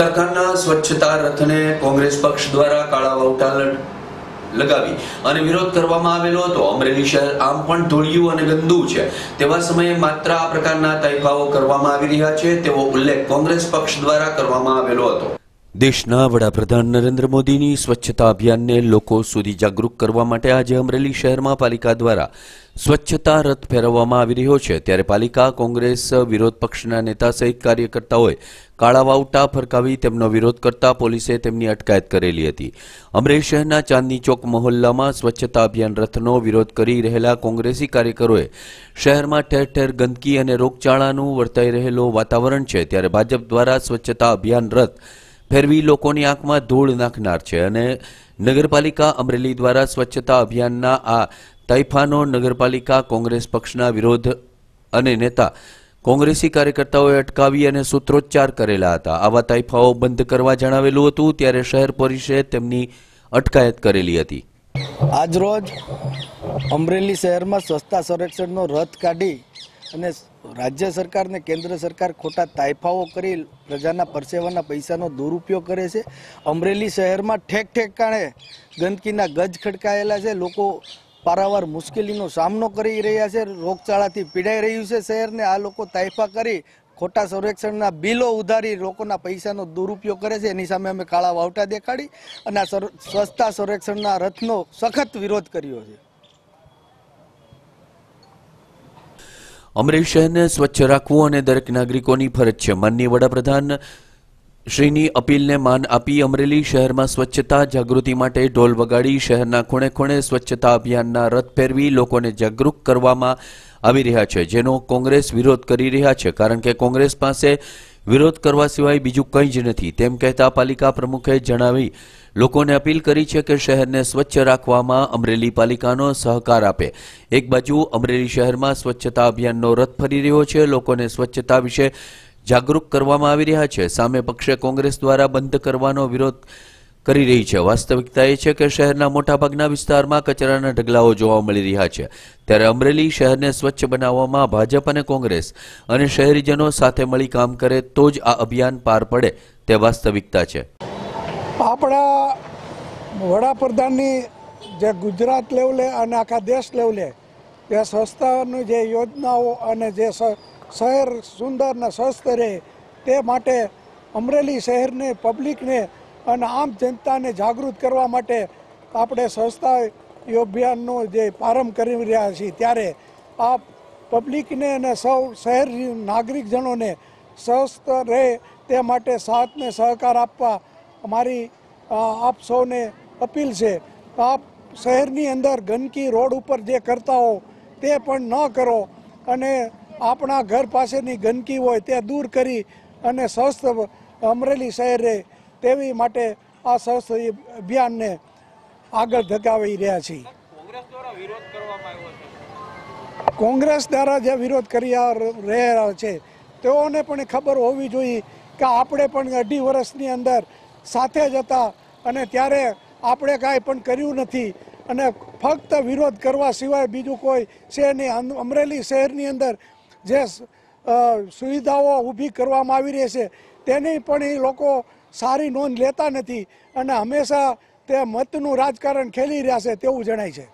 સરકારના સ્વચ્છતા રથને કોંગ્રેસ પક્ષ દ્વારા કાળા વાવટા લગાવી અને વિરોધ કરવામાં આવેલો હતો અમરેલી શહેર આમ પણ ધોળિયું અને ગંદુ છે તેવા સમયે માત્ર આ પ્રકારના તાઇફાઓ કરવામાં આવી રહ્યા છે તેવો ઉલ્લેખ કોંગ્રેસ પક્ષ દ્વારા કરવામાં આવેલો હતો દેશના વડાપ્રધાન નરેન્દ્ર મોદીની સ્વચ્છતા અભિયાનને લોકો સુધી જાગૃત કરવા માટે આજે અમરેલી શહેરમાં પાલિકા દ્વારા સ્વચ્છતા રથ ફેરવવામાં આવી રહ્યો છે ત્યારે પાલિકા કોંગ્રેસ વિરોધ પક્ષના નેતા સહિત કાર્યકર્તાઓએ કાળા વાવટા ફરકાવી તેમનો વિરોધ કરતા પોલીસે તેમની અટકાયત કરેલી હતી અમરેલી શહેરના ચાંદની ચોક મહોલ્લામાં સ્વચ્છતા અભિયાન રથનો વિરોધ કરી રહેલા કોંગ્રેસી કાર્યકરોએ શહેરમાં ઠેર ઠેર ગંદકી અને રોગચાળાનું વર્તાઈ રહેલો વાતાવરણ છે ત્યારે ભાજપ દ્વારા સ્વચ્છતા અભિયાન રથ ફેરવી લોકોની આંખમાં ધૂળ નાખનાર છે અને નગરપાલિકા અમરેલી દ્વારા સ્વચ્છતા અભિયાનના આ તૈફાનો નગરપાલિકા કોંગ્રેસ પક્ષના વિરોધ અને નેતા કોંગ્રેસી કાર્યકર્તાઓએ અટકાવી અને સૂત્રોચ્ચાર કરેલા હતા આવા તાઇફાઓ બંધ કરવા જણાવેલું હતું ત્યારે શહેર પોલીસે તેમની અટકાયત કરેલી હતી આજરોજ અમરેલી શહેરમાં સ્વચ્છતા સંરક્ષણનો રથ કાઢી અને રાજ્ય સરકાર ને કેન્દ્ર સરકાર ખોટા તાયફાઓ કરી પ્રજાના પરસેવાના પૈસાનો દુરુપયોગ કરે છે અમરેલી શહેરમાં ઠેક ઠેકાણે ગંદકીના ગજ ખડકાયેલા છે લોકો પારાવાર મુશ્કેલીનો સામનો કરી રહ્યા છે રોગચાળાથી પીડાઈ રહ્યું છે શહેરને આ લોકો તાયફા કરી ખોટા સંરક્ષણના બિલો ઉધારી લોકોના પૈસાનો દુરુપયોગ કરે છે એની સામે અમે કાળા વાવટા દેખાડી અને આ સ્વચ્છતા સંરક્ષણના રથનો સખત વિરોધ કર્યો છે અમરેલી શહેરને સ્વચ્છ રાખવું અને દરેક નાગરિકોની ફરજ છે માનનીય વડાપ્રધાન શ્રીની અપીલને માન આપી અમરેલી શહેરમાં સ્વચ્છતા જાગૃતિ માટે ઢોલ વગાડી શહેરના ખૂણે ખૂણે સ્વચ્છતા અભિયાનના રથ ફેરવી લોકોને જાગૃત કરવામાં આવી રહ્યા છે જેનો કોંગ્રેસ વિરોધ કરી રહ્યા છે કારણ કે કોંગ્રેસ પાસે વિરોધ કરવા સિવાય બીજું કંઈ જ નથી તેમ કહેતા પાલિકા પ્રમુખે જણાવી લોકોને અપીલ કરી છે કે શહેરને સ્વચ્છ રાખવામાં અમરેલી પાલિકાનો સહકાર આપે એક બાજુ અમરેલી શહેરમાં સ્વચ્છતા અભિયાનનો રથ ફરી રહ્યો છે લોકોને સ્વચ્છતા વિશે જાગૃત કરવામાં આવી રહ્યા છે સામે પક્ષે કોંગ્રેસ દ્વારા બંધ કરવાનો વિરોધ કરી રહી છે વાસ્તવિકતા એ છે કે શહેરના મોટાભાગના વિસ્તારમાં કચરાના ઢગલાઓ જોવા મળી રહ્યા છે ત્યારે અમરેલી શહેરને સ્વચ્છ બનાવવામાં ભાજપ અને કોંગ્રેસ અને શહેરીજનો સાથે મળી કામ કરે તો જ આ અભિયાન પાર પડે તે વાસ્તવિકતા છે આપણા વડાપ્રધાનની જે ગુજરાત લેવલે અને આખા દેશ લેવલે જે સ્વચ્છતાની જે યોજનાઓ અને જે શહેર સુંદર ને સ્વસ્થ રહે તે માટે અમરેલી શહેરને પબ્લિકને અને આમ જનતાને જાગૃત કરવા માટે આપણે સંસ્થા અભિયાનનો જે પ્રારંભ કરી રહ્યા છીએ ત્યારે આ પબ્લિકને અને સૌ શહેર નાગરિકજનોને સ્વસ્થ રહે તે માટે સાથને સહકાર આપવા અમારી આપ સૌને અપીલ છે આપ શહેરની અંદર ગંદકી રોડ ઉપર જે કરતા હો તે પણ ન કરો અને આપણા ઘર પાસેની ગંદકી હોય તે દૂર કરી અને સ્વસ્થ અમરેલી શહેર રહે તેવી માટે આ સ્વસ્થ અભિયાનને આગળ ધકાવી રહ્યા છીએ કોંગ્રેસ દ્વારા જે વિરોધ કરી રહ્યા છે તેઓને પણ ખબર હોવી જોઈએ કે આપણે પણ અઢી વર્ષની અંદર સાથે જ હતા અને ત્યારે આપણે કાંઈ પણ કર્યું નથી અને ફક્ત વિરોધ કરવા સિવાય બીજું કોઈ છે નહીં અમરેલી શહેરની અંદર જે સુવિધાઓ ઊભી કરવામાં આવી રહી છે તેની પણ એ લોકો સારી નોંધ લેતા નથી અને હંમેશા તે મતનું રાજકારણ ખેલી રહ્યા છે તેવું જણાય છે